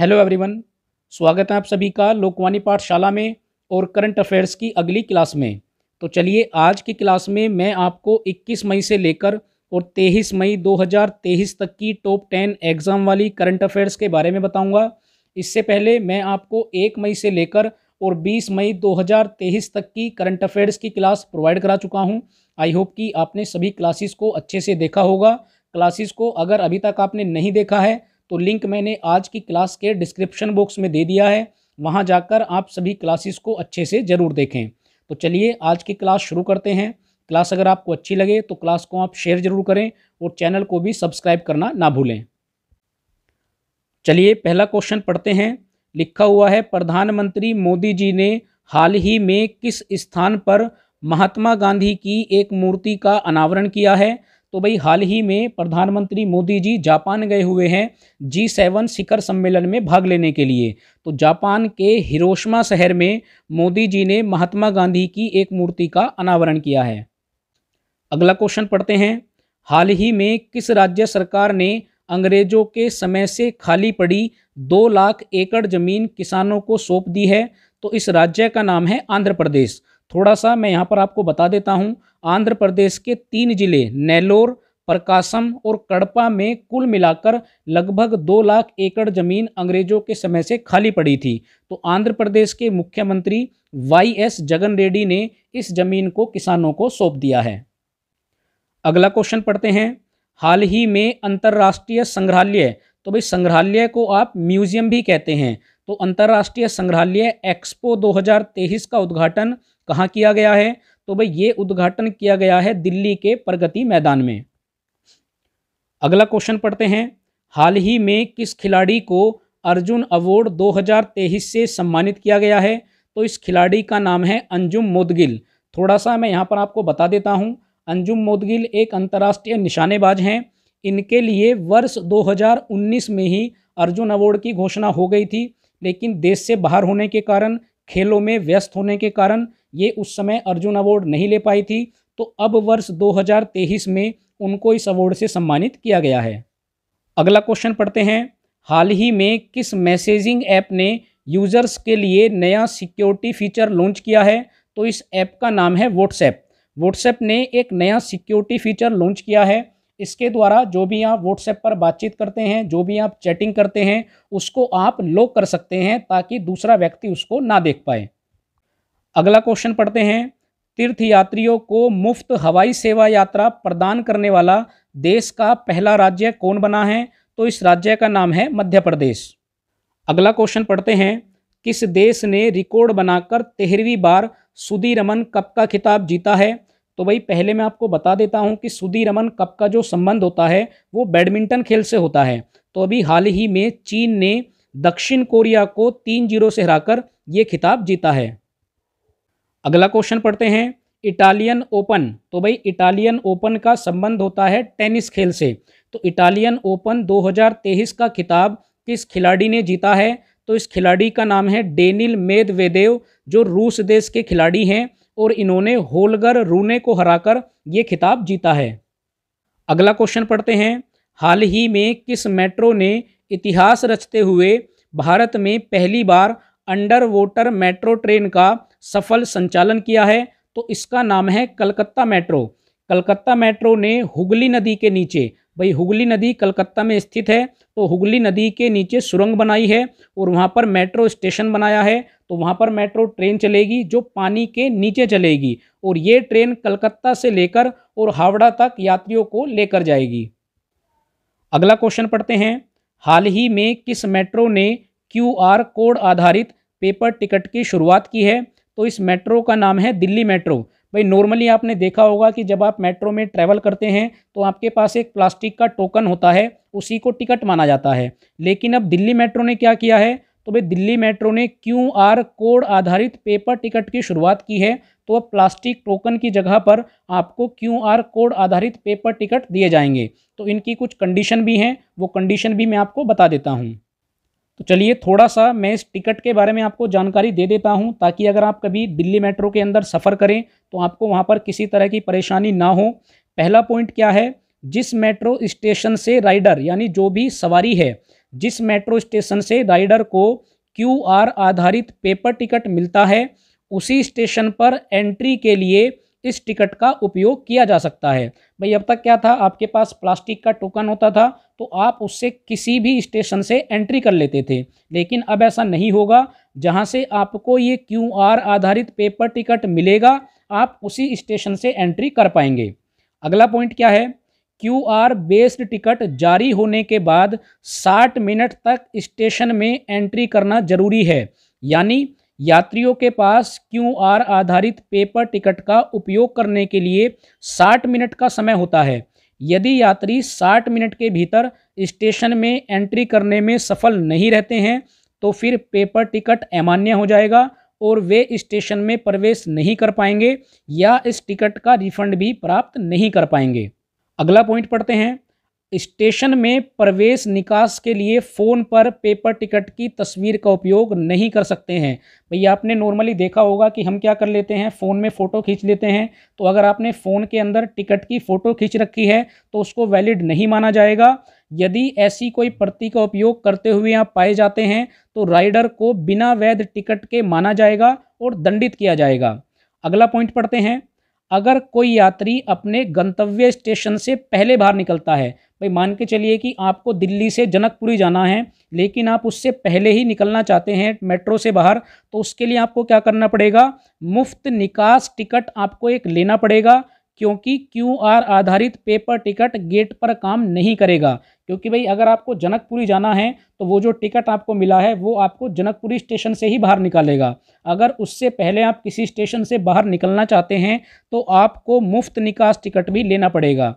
hello everyone स्वागत है आप सभी का लोकवाणी पाठशाला में और करंट अफेयर्स की अगली क्लास में तो चलिए आज की क्लास में मैं आपको 21 मई से लेकर और 23 मई 2023 तक की टॉप 10 एग्ज़ाम वाली करंट अफेयर्स के बारे में बताऊंगा इससे पहले मैं आपको 1 मई से लेकर और 20 मई 2023 तक की करंट अफेयर्स की क्लास प्रोवाइड करा चुका हूँ आई होप कि आपने सभी क्लासेस को अच्छे से देखा होगा क्लासेस को अगर अभी तक आपने नहीं देखा है तो लिंक मैंने आज की क्लास के डिस्क्रिप्शन बॉक्स में दे दिया है वहाँ जाकर आप सभी क्लासेस को अच्छे से ज़रूर देखें तो चलिए आज की क्लास शुरू करते हैं क्लास अगर आपको अच्छी लगे तो क्लास को आप शेयर ज़रूर करें और चैनल को भी सब्सक्राइब करना ना भूलें चलिए पहला क्वेश्चन पढ़ते हैं लिखा हुआ है प्रधानमंत्री मोदी जी ने हाल ही में किस स्थान पर महात्मा गांधी की एक मूर्ति का अनावरण किया है तो भाई हाल ही में प्रधानमंत्री मोदी जी जापान गए हुए हैं जी सेवन शिखर सम्मेलन में भाग लेने के लिए तो जापान के हिरोशिमा शहर में मोदी जी ने महात्मा गांधी की एक मूर्ति का अनावरण किया है अगला क्वेश्चन पढ़ते हैं हाल ही में किस राज्य सरकार ने अंग्रेजों के समय से खाली पड़ी दो लाख एकड़ जमीन किसानों को सौंप दी है तो इस राज्य का नाम है आंध्र प्रदेश थोड़ा सा मैं यहाँ पर आपको बता देता हूँ आंध्र प्रदेश के तीन जिले नेलोर प्रकाशम और कड़पा में कुल मिलाकर लगभग दो लाख एकड़ जमीन अंग्रेजों के समय से खाली पड़ी थी तो आंध्र प्रदेश के मुख्यमंत्री वाई एस जगन रेड्डी ने इस जमीन को किसानों को सौंप दिया है अगला क्वेश्चन पढ़ते हैं हाल ही में अंतर्राष्ट्रीय संग्रहालय तो भाई संग्रहालय को आप म्यूजियम भी कहते हैं तो अंतर्राष्ट्रीय संग्रहालय एक्सपो 2023 का उद्घाटन कहाँ किया गया है तो भाई ये उद्घाटन किया गया है दिल्ली के प्रगति मैदान में अगला क्वेश्चन पढ़ते हैं हाल ही में किस खिलाड़ी को अर्जुन अवार्ड 2023 से सम्मानित किया गया है तो इस खिलाड़ी का नाम है अंजुम मोदगिल थोड़ा सा मैं यहाँ पर आपको बता देता हूँ अंजुम मोदगिल एक अंतर्राष्ट्रीय निशानेबाज हैं इनके लिए वर्ष 2019 में ही अर्जुन अवार्ड की घोषणा हो गई थी लेकिन देश से बाहर होने के कारण खेलों में व्यस्त होने के कारण ये उस समय अर्जुन अवार्ड नहीं ले पाई थी तो अब वर्ष 2023 में उनको इस अवार्ड से सम्मानित किया गया है अगला क्वेश्चन पढ़ते हैं हाल ही में किस मैसेजिंग ऐप ने यूज़र्स के लिए नया सिक्योरिटी फीचर लॉन्च किया है तो इस ऐप का नाम है व्हाट्सएप व्हाट्सएप ने एक नया सिक्योरिटी फीचर लॉन्च किया है इसके द्वारा जो भी आप व्हाट्सएप पर बातचीत करते हैं जो भी आप चैटिंग करते हैं उसको आप लॉक कर सकते हैं ताकि दूसरा व्यक्ति उसको ना देख पाए अगला क्वेश्चन पढ़ते हैं तीर्थ यात्रियों को मुफ्त हवाई सेवा यात्रा प्रदान करने वाला देश का पहला राज्य कौन बना है तो इस राज्य का नाम है मध्य प्रदेश अगला क्वेश्चन पढ़ते हैं किस देश ने रिकॉर्ड बनाकर तेरहवीं बार सुधीरमन रमन कप का खिताब जीता है तो भाई पहले मैं आपको बता देता हूं कि सुधीरमन रमन कप का जो संबंध होता है वो बैडमिंटन खेल से होता है तो अभी हाल ही में चीन ने दक्षिण कोरिया को तीन जीरो से हराकर ये खिताब जीता है अगला क्वेश्चन पढ़ते हैं इटालियन ओपन तो भाई इटालियन ओपन का संबंध होता है टेनिस खेल से तो इटालियन ओपन 2023 का खिताब किस खिलाड़ी ने जीता है तो इस खिलाड़ी का नाम है डेनिल मेदवेदेव जो रूस देश के खिलाड़ी हैं और इन्होंने होलगर रूने को हराकर ये खिताब जीता है अगला क्वेश्चन पढ़ते हैं हाल ही में किस मेट्रो ने इतिहास रचते हुए भारत में पहली बार अंडर वाटर मेट्रो ट्रेन का सफल संचालन किया है तो इसका नाम है कलकत्ता मेट्रो कलकत्ता मेट्रो ने हुगली नदी के नीचे भाई हुगली नदी कलकत्ता में स्थित है तो हुगली नदी के नीचे सुरंग बनाई है और वहाँ पर मेट्रो स्टेशन बनाया है तो वहाँ पर मेट्रो ट्रेन चलेगी जो पानी के नीचे चलेगी और ये ट्रेन कलकत्ता से लेकर और हावड़ा तक यात्रियों को लेकर जाएगी अगला क्वेश्चन पढ़ते हैं हाल ही में किस मेट्रो ने क्यू आर कोड आधारित पेपर टिकट की शुरुआत की है तो इस मेट्रो का नाम है दिल्ली मेट्रो भाई नॉर्मली आपने देखा होगा कि जब आप मेट्रो में ट्रैवल करते हैं तो आपके पास एक प्लास्टिक का टोकन होता है उसी को टिकट माना जाता है लेकिन अब दिल्ली मेट्रो ने क्या किया है तो भाई दिल्ली मेट्रो ने क्यू आर कोड आधारित पेपर टिकट की शुरुआत की है तो अब प्लास्टिक टोकन की जगह पर आपको क्यू आर कोड आधारित पेपर टिकट दिए जाएंगे तो इनकी कुछ कंडीशन भी हैं वो कंडीशन भी मैं आपको बता देता हूँ तो चलिए थोड़ा सा मैं इस टिकट के बारे में आपको जानकारी दे देता हूँ ताकि अगर आप कभी दिल्ली मेट्रो के अंदर सफ़र करें तो आपको वहाँ पर किसी तरह की परेशानी ना हो पहला पॉइंट क्या है जिस मेट्रो स्टेशन से राइडर यानी जो भी सवारी है जिस मेट्रो स्टेशन से राइडर को क्यू आधारित पेपर टिकट मिलता है उसी स्टेशन पर एंट्री के लिए इस टिकट का उपयोग किया जा सकता है भाई अब तक क्या था आपके पास प्लास्टिक का टोकन होता था तो आप उससे किसी भी स्टेशन से एंट्री कर लेते थे लेकिन अब ऐसा नहीं होगा जहाँ से आपको ये क्यू आधारित पेपर टिकट मिलेगा आप उसी स्टेशन से एंट्री कर पाएंगे अगला पॉइंट क्या है क्यू आर बेस्ड टिकट जारी होने के बाद साठ मिनट तक स्टेशन में एंट्री करना जरूरी है यानी यात्रियों के पास क्यूआर आधारित पेपर टिकट का उपयोग करने के लिए 60 मिनट का समय होता है यदि यात्री 60 मिनट के भीतर स्टेशन में एंट्री करने में सफल नहीं रहते हैं तो फिर पेपर टिकट अमान्य हो जाएगा और वे स्टेशन में प्रवेश नहीं कर पाएंगे या इस टिकट का रिफंड भी प्राप्त नहीं कर पाएंगे अगला पॉइंट पढ़ते हैं स्टेशन में प्रवेश निकास के लिए फ़ोन पर पेपर टिकट की तस्वीर का उपयोग नहीं कर सकते हैं भैया आपने नॉर्मली देखा होगा कि हम क्या कर लेते हैं फ़ोन में फ़ोटो खींच लेते हैं तो अगर आपने फ़ोन के अंदर टिकट की फ़ोटो खींच रखी है तो उसको वैलिड नहीं माना जाएगा यदि ऐसी कोई प्रति का उपयोग करते हुए आप पाए जाते हैं तो राइडर को बिना वैध टिकट के माना जाएगा और दंडित किया जाएगा अगला पॉइंट पढ़ते हैं अगर कोई यात्री अपने गंतव्य स्टेशन से पहले बाहर निकलता है भाई मान के चलिए कि आपको दिल्ली से जनकपुरी जाना है लेकिन आप उससे पहले ही निकलना चाहते हैं मेट्रो से बाहर तो उसके लिए आपको क्या करना पड़ेगा मुफ्त निकास टिकट आपको एक लेना पड़ेगा क्योंकि क्यू आर आधारित पेपर टिकट गेट पर काम नहीं करेगा क्योंकि भाई अगर आपको जनकपुरी जाना है तो वो जो टिकट आपको मिला है वो आपको जनकपुरी स्टेशन से ही बाहर निकालेगा अगर उससे पहले आप किसी स्टेशन से बाहर निकलना चाहते हैं तो आपको मुफ्त निकास टिकट भी लेना पड़ेगा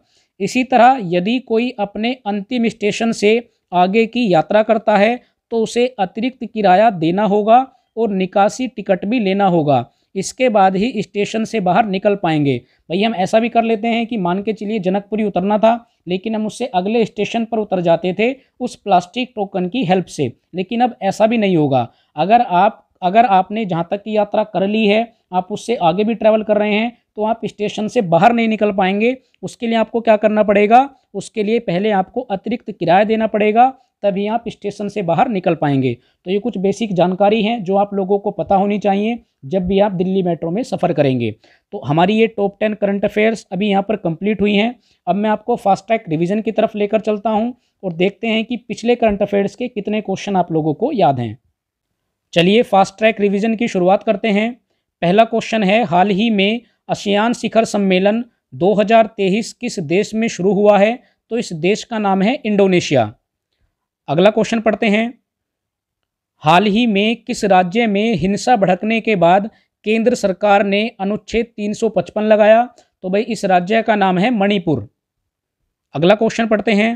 इसी तरह यदि कोई अपने अंतिम स्टेशन से आगे की यात्रा करता है तो उसे अतिरिक्त किराया देना होगा और निकासी टिकट भी लेना होगा इसके बाद ही स्टेशन से बाहर निकल पाएंगे भाई हम ऐसा भी कर लेते हैं कि मान के चलिए जनकपुरी उतरना था लेकिन हम उससे अगले स्टेशन पर उतर जाते थे उस प्लास्टिक टोकन की हेल्प से लेकिन अब ऐसा भी नहीं होगा अगर आप अगर आपने जहाँ तक की यात्रा कर ली है आप उससे आगे भी ट्रैवल कर रहे हैं तो आप स्टेशन से बाहर नहीं निकल पाएंगे उसके लिए आपको क्या करना पड़ेगा उसके लिए पहले आपको अतिरिक्त किराया देना पड़ेगा तभी आप स्टेशन से बाहर निकल पाएंगे तो ये कुछ बेसिक जानकारी हैं जो आप लोगों को पता होनी चाहिए जब भी आप दिल्ली मेट्रो में सफ़र करेंगे तो हमारी ये टॉप टेन करंट अफेयर्स अभी यहाँ पर कंप्लीट हुई हैं अब मैं आपको फास्ट ट्रैक रिविज़न की तरफ लेकर चलता हूँ और देखते हैं कि पिछले करंट अफेयर्स के कितने क्वेश्चन आप लोगों को याद हैं चलिए फास्ट ट्रैक रिविज़न की शुरुआत करते हैं पहला क्वेश्चन है हाल ही में आसियान शिखर सम्मेलन 2023 किस देश में शुरू हुआ है तो इस देश का नाम है इंडोनेशिया अगला क्वेश्चन पढ़ते हैं हाल ही में किस राज्य में हिंसा भड़कने के बाद केंद्र सरकार ने अनुच्छेद 355 लगाया तो भाई इस राज्य का नाम है मणिपुर अगला क्वेश्चन पढ़ते हैं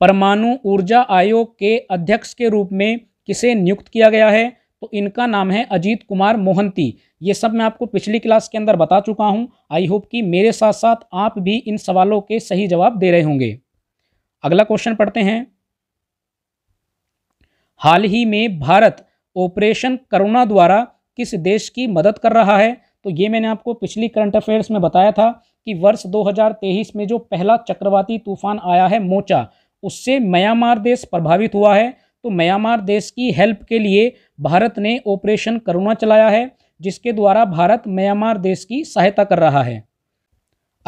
परमाणु ऊर्जा आयोग के अध्यक्ष के रूप में किसे नियुक्त किया गया है तो इनका नाम है अजीत कुमार मोहंती ये सब मैं आपको पिछली क्लास के अंदर बता चुका हूँ आई होप कि मेरे साथ साथ आप भी इन सवालों के सही जवाब दे रहे होंगे अगला क्वेश्चन पढ़ते हैं हाल ही में भारत ऑपरेशन करुणा द्वारा किस देश की मदद कर रहा है तो ये मैंने आपको पिछली करंट अफेयर्स में बताया था कि वर्ष 2023 में जो पहला चक्रवाती तूफान आया है मोचा उससे म्यांमार देश प्रभावित हुआ है तो म्यांमार देश की हेल्प के लिए भारत ने ऑपरेशन करुणा चलाया है जिसके द्वारा भारत म्यांमार देश की सहायता कर रहा है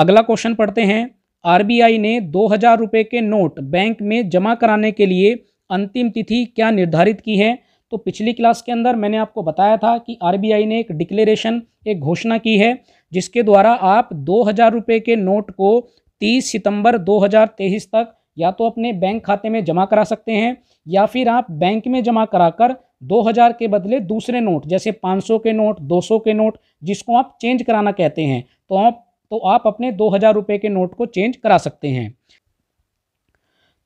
अगला क्वेश्चन पढ़ते हैं आरबीआई ने दो हजार रुपये के नोट बैंक में जमा कराने के लिए अंतिम तिथि क्या निर्धारित की है तो पिछली क्लास के अंदर मैंने आपको बताया था कि आरबीआई ने एक डिक्लेरेशन एक घोषणा की है जिसके द्वारा आप दो हज़ार रुपये के नोट को 30 सितंबर 2023 तक या तो अपने बैंक खाते में जमा करा सकते हैं या फिर आप बैंक में जमा कराकर 2000 के बदले दूसरे नोट जैसे 500 के नोट 200 के नोट जिसको आप चेंज कराना कहते हैं तो आप तो आप अपने दो हज़ार रुपये के नोट को चेंज करा सकते हैं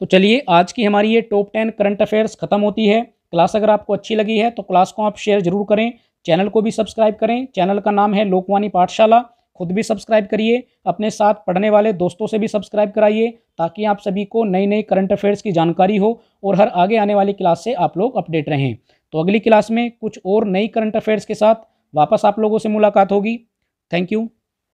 तो चलिए आज की हमारी ये टॉप टेन करंट अफेयर्स ख़त्म होती है क्लास अगर आपको अच्छी लगी है तो क्लास को आप शेयर जरूर करें चैनल को भी सब्सक्राइब करें चैनल का नाम है लोकवानी पाठशाला खुद भी सब्सक्राइब करिए अपने साथ पढ़ने वाले दोस्तों से भी सब्सक्राइब कराइए ताकि आप सभी को नई नई करंट अफेयर्स की जानकारी हो और हर आगे आने वाली क्लास से आप लोग अपडेट रहें तो अगली क्लास में कुछ और नई करंट अफेयर्स के साथ वापस आप लोगों से मुलाकात होगी थैंक यू